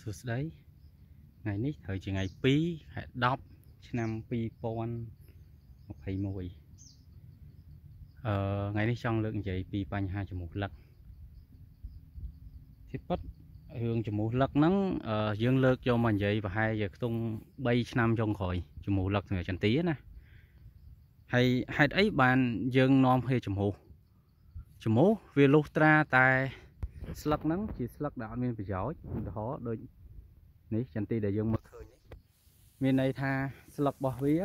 សួស្តីថ្ងៃនេះត្រូវជាថ្ងៃ2ខែ10ឆ្នាំ2021អឺថ្ងៃនេះចង់លើកនិយាយពីបញ្ហាចំហលឹកទីពិតរឿងចំហលឹកហ្នឹងយើងលើកយកមកនិយាយប្រហែលជាខ្ទង់3ឆ្នាំចុងក្រោយចំហលឹកសម្រាប់ចន្ទីណាហើយហេតុអីបានយើងនាំគ្នាចំហចំហវាលុះត្រាតែស្លឹកហ្នឹងជាស្លឹកដែលអត់មានប្រយោជន៍ឧទាហរណ៍ដូចនេះចន្ទីដែលយើងមើលឃើញនេះមានន័យថាស្លឹករបស់វា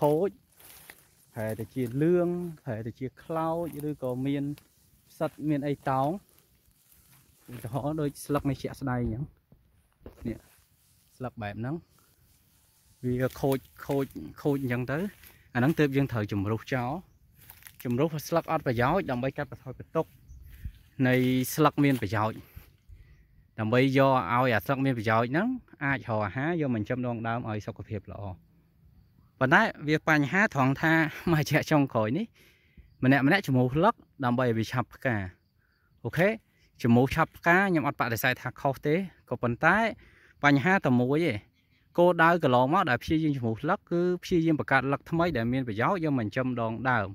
ខូចប្រហែលតែជាលឿងប្រហែលតែជាខ្លោចឬក៏មានផ្សិតមានអីតោងឧទាហរណ៍ដូចស្លឹកនេះជាក់ស្ដែងអញ្ចឹងនេះស្លឹកបែបហ្នឹងវាខូចខូចខូចអញ្ចឹងទៅអាហ្នឹងទើបយើងត្រូវជំរុះចោលជំរុះស្លឹកអត់ប្រយោជន៍ដើម្បីកាត់បន្ថយបន្ទុកនៃស្លឹកមានប្រយោជន៍ដើម្បីយកឲ្យអាស្លឹកមានប្រយោជន៍ហ្នឹង អាចរកអាហារយកមកចិញ្ចឹមដងដើមឲ្យសុខភាពល្អប៉ុន្តែវាបញ្ហាត្រង់ថាមួយរយៈចុងក្រោយនេះ ម្នាក់ម្នាក់ជំងឺស្លឹកដើម្បីឲ្យវាឆាប់ផ្កាអូខេជំងឺឆាប់ផ្កាខ្ញុំអត់បដិសេធថាខុសទេក៏ប៉ុន្តែ បញ្ហាតែមួយឯងគោលដៅកន្លងមកដែលព្យាយាមជំងឺស្លឹកគឺព្យាយាមបង្កើតស្លឹកថ្មីដែលមានប្រយោជន៍យកមកចិញ្ចឹមដងដើម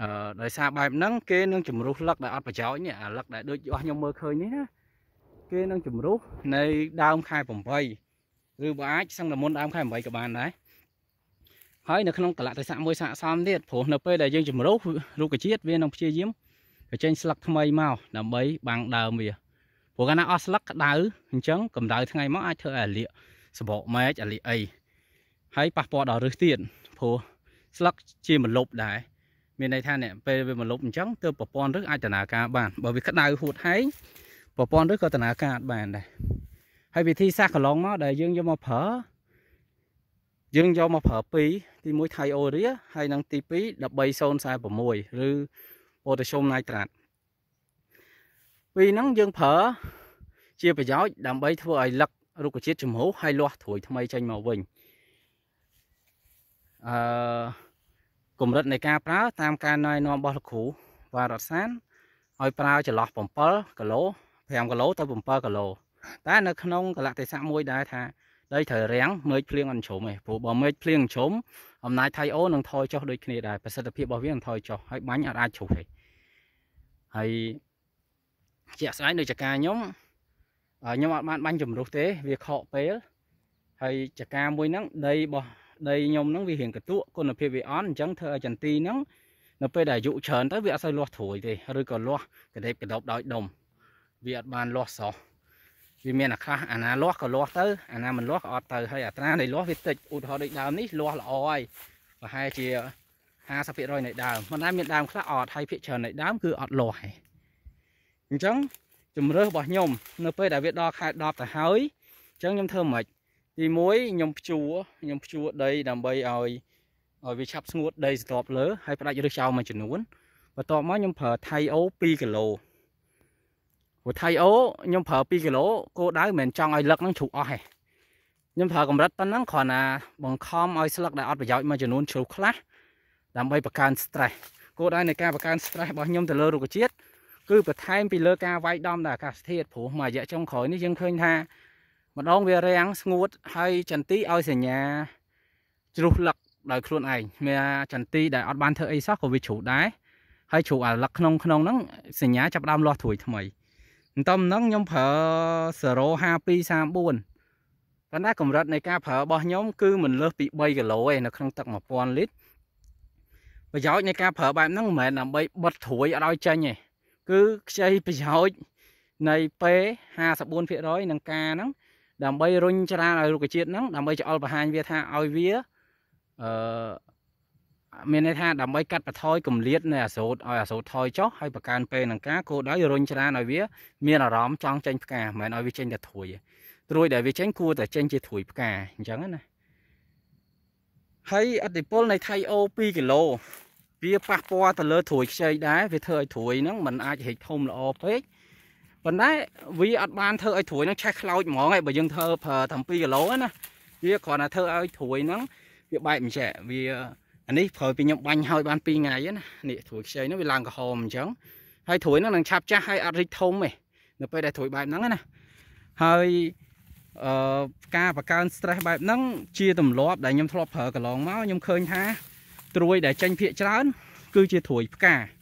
អឺដោយសារបែបហ្នឹងគេនឹងជំរុះលឹកដែលអត់ប្រយោជន៍នេះអាលឹកដែលដូចអស់ខ្ញុំមើលឃើញនេះណាគេនឹងជំរុះនៅដើមខែ8ឬបើអាចសឹងតែមុនដើមខែ8ក៏បានដែរហើយនៅក្នុងកលៈទេសៈមួយស័កសមទៀតព្រោះនៅពេលដែលយើងជំរុះរុក្ខជាតិវានឹងព្យាយាមបញ្ចេញស្លឹកថ្មីមកដើម្បីបាំងដើមវាព្រោះកាលណាអស់ស្លឹកក្តៅអញ្ចឹងកម្ដៅថ្ងៃមកអាចធ្វើឲ្យអាលៀកសបកម៉ែកអាលៀកអីហើយប៉ះពាល់ដល់ឫសទៀតព្រោះស្លឹកជាមលប់ដែរមានន័យថាអ្នកពេលវាមកលុបអញ្ចឹងទើបប្រព័ន្ធឬអាចដំណើរការបានបើវាក្តៅ ហួតហែងប្រព័ន្ធឬក៏ដំណើរការបានដែរហើយវិធីសាស្ត្រកន្លងមកដែលយើងយកមកប្រើយើងយកមកប្រើពីរទី1ថៃអូរីហើយនិងទី2 13046ឬប៉ូតាស្យូមណៃត្រាតពីរហ្នឹងយើងប្រើជាប្រយោជន៍ដើម្បីធ្វើឲ្យលឹករុក្ខជាតិជំរុះហើយលាស់ត្រួយថ្មីចេញមកវិញអឺកម្រិតនៃការប្រើតាមការណែនាំរបស់លោកគ្រូវ៉ារតសានឲ្យប្រើចន្លោះ7គីឡូ5គីឡូទៅ7គីឡូតែនៅក្នុងកលៈទេសៈមួយដែរថាដីត្រូវរាំងមេឃភ្លៀងអញ្ជ្រុំឯងព្រោះបើមេឃភ្លៀងអញ្ជ្រុំអំណាចថៃអូនឹងថយចុះដូចគ្នាដែរប្រសិទ្ធភាពរបស់វានឹងថយចុះហើយបាញ់អាចជ្រុះឯងហើយជាក់ស្ដែងដូចចកាខ្ញុំខ្ញុំអត់បានបាញ់ជំរុះទេវាខកពេលហើយចកាមួយហ្នឹងដីរបស់ដីខ្ញុំហ្នឹងវារៀងកតក់គុណភាពវាអន់អញ្ចឹងធ្វើឲ្យចន្ទីហ្នឹងនៅពេលដែលអាយុច្រើនទៅវាអត់សូវលាស់ត្រួយទេឬក៏លាស់កដេបកដប់ដោយដុំវាអត់បានលាស់ស្រស់វាមានអាខ្លះអាណាលាស់ក៏លាស់ទៅ អាណាមិនលាស់ក៏អត់ទៅហើយអត្រានៃលាស់វាតិចឧទាហរណ៍ដូចដើមនេះលាស់ល្អហើយប្រហែលជា50%នៃដើមមិនដែរមានដើមខ្លះអត់ហើយភាគច្រើននៃដើមគឺអត់លាស់ហេអញ្ចឹងជំរើសរបស់ខ្ញុំ នៅពេលដែលវាដល់ខែ10ទៅហើយអញ្ចឹងខ្ញុំធ្វើម៉េចទី1ខ្ញុំព្យួរខ្ញុំព្យួរដីដើម្បីឲ្យឲ្យវាឆាប់ស្ងួតដីស្រទាប់លើ ហើយផ្ដាច់ឫសចោលមួយចំនួនបន្ទាប់មកខ្ញុំប្រើថៃអូ2គីឡូព្រោះថៃអូខ្ញុំប្រើ2គីឡូគោដៅមិនមែនចង់ឲ្យលឹកហ្នឹងជ្រុះអស់ទេខ្ញុំប្រើកម្រិតប៉ុណ្ណឹងគ្រាន់តែបង្ខំឲ្យស្លឹកដែលអត់ប្រយោជន៍មួយចំនួនជ្រុះខ្លះដើម្បីបង្កើន stress គោលដៅនៃការបង្កើន stress របស់ខ្ញុំទៅលើរុក្ខជាតិគឺបន្ថែមពីលើការវាយដំដោយអាកាសធាតុព្រោះមួយរយៈចុងក្រោយនេះយើងឃើញថាម្ដងវារាំងស្ងួត ហើយចន្ទីឲ្យសញ្ញាជ្រុះលឹកដោយខ្លួនឯងមានចន្ទី ដែលអត់បានធ្វើអីសោះក៏វាជ្រុះដែរហើយជ្រុះអាលឹកក្នុងក្នុងហ្នឹងសញ្ញាចាប់ដើមលាស់ត្រួយថ្មីបន្ទាប់ហ្នឹងខ្ញុំប្រើ05234ប៉ុន្តែកម្រិតនៃការប្រើរបស់ខ្ញុំគឺមិនលើសពី3គីឡូទេនៅក្នុងទឹក1000លីត្រប្រយោជន៍នៃការប្រើបែបហ្នឹងមិនមែនដើម្បីបិទត្រួយអត់ឲ្យចេញទេគឺខ្ចីប្រយោជន៍នៃ P 54%នឹងការហ្នឹងដើម្បីរុញច្រានឲ្យរុក្ខជាតិហ្នឹងដើម្បីចោលបង្ហាញវាថាឲ្យវាអឺមានន័យថាដើម្បីកាត់បន្ថយកម្លាតនៃអាសូតឲ្យអាសូតថយចុះហើយបង្កើនពេលនឹងការគោលដៅរុញច្រានឲ្យវា មានអារម្មណ៍ចង់ចេញផ្កាមិនមែនឲ្យវាចេញតែធួយត្រួយដែលវាចេញគួរតែចេញជាធួយផ្កាអញ្ចឹងណាហើយអតិពលនៃថៃអូ2គីឡូវាប៉ះពាល់ទៅលើត្រួយខ្ចីដែរវាធ្វើឲ្យត្រួយហ្នឹងมันអាចហេកធំល្អពេកប៉ុន្តែវាអត់បានធ្វើឲ្យត្រួយនឹងឆេះខ្លោចហ្មងឯងបើយើងធ្វើប្រើតាម2គីឡូណាវាគ្រាន់តែធ្វើឲ្យត្រួយហ្នឹងវាបែកមិនចេះវាអានេះប្រើពីខ្ញុំបាញ់ឲ្យបាន2ថ្ងៃណានេះត្រួយខ្ចីហ្នឹងវាឡើងក្រហមអញ្ចឹងហើយត្រួយហ្នឹងនឹងឆាប់ចាស់ហើយអត់រីកធំទេនៅពេលដែលត្រួយបែបហ្នឹងណាហើយអឺការបង្កើន stress បែបហ្នឹងជាទម្លាប់ដែលខ្ញុំធ្លាប់ប្រើកន្លងមកខ្ញុំឃើញថាត្រួយដែលចេញភាកច្រើនគឺជាត្រួយផ្កា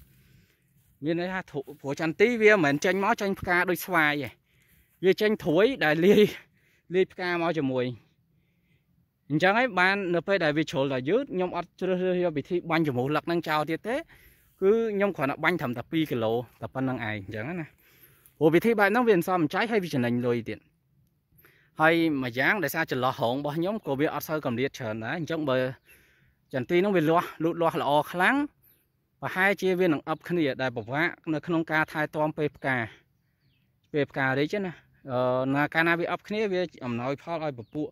មានន័យថាព្រោះចន្ទីវាមិនមែនចេញមកចេញផ្កាដូចស្វាយទេវាចេញត្រួយដែលលាយលាយផ្កាមកជាមួយអញ្ចឹងហើយបាននៅពេលដែលវាជ្រុលដល់យឺតខ្ញុំអត់ជ្រើសរើសយកវិធីបាញ់ជំរុះលឹកនឹងចោលទៀតទេគឺខ្ញុំគ្រាន់តែបាញ់ត្រឹមតែ2គីឡូតែប៉ុណ្្នឹងឯងអញ្ចឹងណាព្រោះវិធីបែបហ្នឹងវាមិនសមចៃហើយវាចំណេញលុយទៀតហើយមួយយ៉ាងដោយសារចន្លោះរងរបស់ខ្ញុំក៏វាអត់សូវកម្រិតច្រើនដែរអញ្ចឹងបើចន្ទីហ្នឹងវាលាស់លូតលាស់ល្អខ្លាំងប្រហែលជាវានឹងអប់គ្នាដែលពិបាកនៅក្នុង ការថែទាំពេលផ្កាពេលផ្ការីកណាអឺណាកាលណាវាអប់គ្នាវាអំណោយផលឲ្យពពួក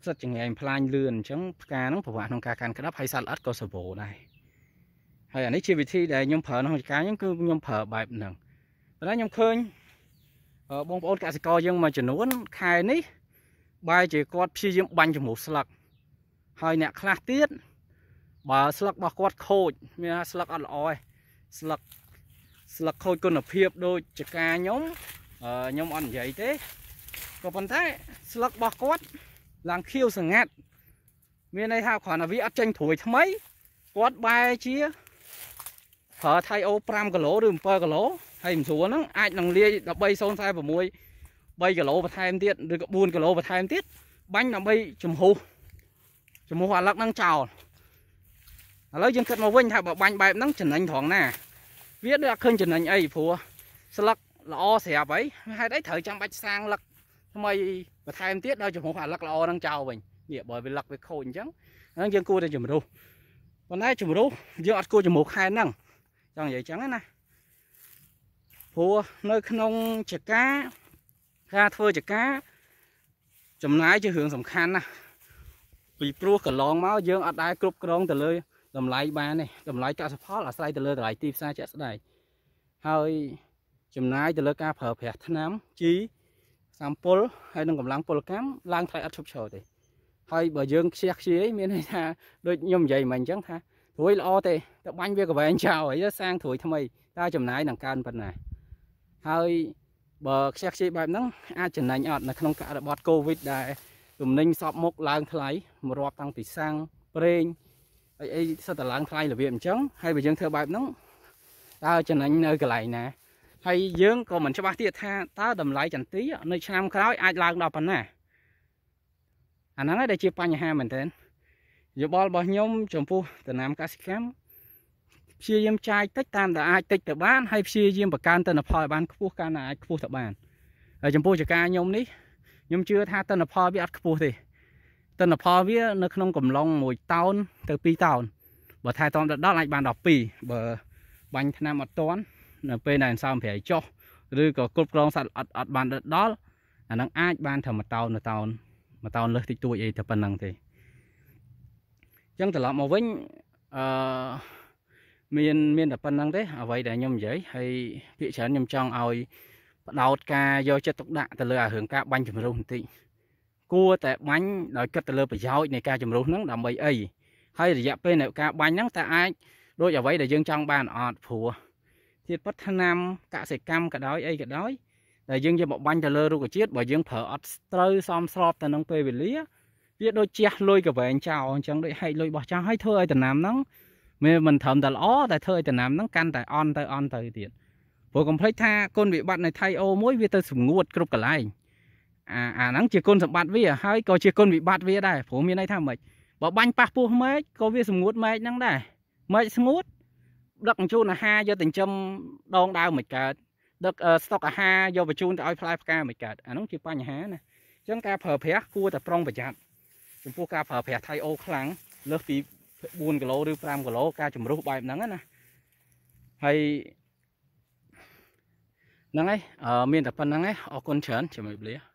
ផ្សិតចង្រែងផ្លាញលឿនអញ្ចឹងផ្កាហ្នឹងពិបាកក្នុងការកាន់ក្តាប់ហើយសត្វល្អិតក៏សម្បូរដែរហើយអានេះជាវិធីដែលខ្ញុំប្រើក្នុងការខ្ញុំគឺខ្ញុំប្រើបែបហ្នឹងប៉ុន្តែខ្ញុំឃើញបងប្អូនកសិករយើងមួយចំនួនខែនេះបែរជាគាត់ព្យាយាមបាញ់ចំនួនស្លឹកហើយអ្នកខ្លះទៀតបើស្លឹករបស់គាត់ខូចមានថាស្លឹកអត់ល្អទេស្លឹកស្លឹកខូចគុណភាពដូចចកាខ្ញុំខ្ញុំអត់និយាយទេក៏ប៉ុន្តែស្លឹករបស់គាត់ឡើងខៀវសង្កាត់មានន័យថាគ្រាន់តែវាអត់ចេញព្រួយថ្មីគាត់បែរជាប្រើថៃអូ5គីឡូឬ7គីឡូហើយមិនស្រួលហ្នឹងអាចនឹងលាយ13046 3គីឡូបន្ថែមទៀតឬក៏4គីឡូបន្ថែមទៀតបាញ់ដើម្បីជំហុសជំហុសអាលឹកហ្នឹងចោលឥឡូវយើងគិតមកវិញថាបើបាញ់បែបហ្នឹងចំណេញត្រង់ណា វាដូចអត់ឃើញចំណេញអីព្រោះស្លឹកល្អស្រាប់ហើយហេតុអីត្រូវចាំបាច់សាងលឹកថ្មីបន្ថែមទៀតដល់ជំរុះអាលឹកល្អហ្នឹងចោលវិញនេះបើវាលឹកវាខូចអញ្ចឹងហ្នឹងយើងគួរតែជំរុះប៉ុន្តែជំរុះយើងអត់គួរជំរុះខែហ្នឹងចង់និយាយអញ្ចឹងណាព្រោះនៅក្នុងចកាការធ្វើចកា ចំណាយជារឿងសំខាន់ណាស់ពីព្រោះកន្លងមកយើងអត់ដែរគ្រប់គ្រងទៅលើតម្លៃបានទេតម្លៃកសិផលអាស្រ័យទៅលើតម្លៃទីផ្សារជាក់ស្ដែងហើយចំណាយទៅលើការប្រើប្រាស់ថ្នាំជីសម្ពុលហើយនឹងកម្លាំងពលកម្មឡើងថ្លៃអត់ឈប់ឈរទេហើយបើយើងខ្ជះខ្ជាយមានន័យថាដូចខ្ញុំនិយាយមិញអញ្ចឹងថារួយល្អទេតែបាញ់វាកវែងចោលហើយសាងរួយថ្មីតើចំណាយនឹងកើនប៉ុណ្ណា ហើយបើខ្ជះខ្ជាយបែបហ្នឹងអាចចំណាញ់អត់នៅក្នុងការបត់កូវីដដែរទំនិញសពមុខឡើងថ្លៃមករាប់តាំងពីសាំងប្រេងអីអីសុទ្ធតែឡើងថ្លៃរបៀបអញ្ចឹងហើយបើយើងធ្វើបែបហ្នឹងតើចំណេញនៅកន្លែងណាហើយយើងក៏មិនច្បាស់ទៀតថាតើតម្លៃចន្ទីនៅឆ្នាំក្រោយអាចឡើងដល់ប៉ុណ្ណាអាហ្នឹងឯងដែលជាបញ្ហាមែនទែនយោបល់របស់ខ្ញុំចំពោះដំណាំកសិកម្មព្យាយាមចាយតិចតាមដែលអាចតិចទៅបានហើយព្យាយាមបង្កើនទិន្នផលឲ្យបានខ្ពស់កាន់តែអាចខ្ពស់ទៅបានហើយចំពោះចកាខ្ញុំនេះខ្ញុំជឿថាទិន្នផលវាអត់ខ្ពស់ទេទិន្នផលវា នៅក្នុងកំឡុង1តោនទៅ2តោនបើថែទាំដល់10អាចបាន12បើបាញ់ថ្នាំអត់តាន់នៅពេលដែលអន្សោមប្រៃចុះឬក៏គ្រប់គ្រងសត្វអត់អត់បានដល់អានឹងអាចបានត្រឹម1តោន1តោន1តោនលើសតិចតួចអីតែប៉ុណ្្នឹងទេអញ្ចឹងត្រឡប់មកវិញអឺមានមានតែប៉ុណ្្នឹងទេអ្វីដែលខ្ញុំនិយាយហើយភាគច្រើនខ្ញុំចង់ឲ្យផ្ដោតការយកចិត្តទុកដាក់ទៅលើអារឿងការបាញ់ជំរុះបន្តិចគួរតែបាញ់ដោយគិតទៅលើប្រយោជន៍នៃការជំរុះហ្នឹងដើម្បីអីហើយរយៈពេលនៃការបាញ់ហ្នឹងតើអាចដូចអ្វីដែលយើងចង់បានអត់ព្រោះធាតុពុតថ្នាំកសិកម្មក៏ដោយអីក៏ដោយដែលយើងយកមកបាញ់ទៅលើរុក្ខជាតិបើយើងប្រើអត់ត្រូវសមស្របទៅនឹងពេលវេលាវាដូចជះលុយកវែងចោលអញ្ចឹងដូចហែកលុយរបស់ចោលហើយធ្វើឲ្យដំណាំហ្នឹងវាមិនត្រឹមតែល្អតែធ្វើឲ្យដំណាំហ្នឹងកាន់តែអន់ទៅអន់ទៅទៀតព្រោះកុំភ្លេចថាគុណវិបត្តិនៃថៃអូមួយវាទៅសម្ងួតគ្រប់កន្លែងអាអាហ្នឹងជាគុណសម្បត្តិវាហើយក៏ជាគុណវិបត្តិវាដែរព្រោះមានន័យថាម៉េចបើបាញ់ប៉ះពោះម៉ែកក៏វា សម្ងួតម៉ែកហ្នឹងដែរម៉ែកស្ងួតដឹកអញ្ជូនអាហារយកទៅចិញ្ចឹមដង ដើមមិនកើតដឹក ស្តុកអាហារយកបញ្ជូនទៅឲ្យផ្លែផ្កាមិនកើតអាហ្នឹងជាបញ្ហាណាអញ្ចឹងការប្រើប្រាស់គួរតែប្រុងប្រយ័ត្នចំពោះការប្រើប្រាស់ថៃអូខ្លាំងលើសពី4គីឡូឬ5គីឡូការជំរុះបែបហ្នឹងណាហើយហ្នឹងហើយមានតែប៉ុណ្្នឹងឯងអរគុណច្រើនជាមួយលា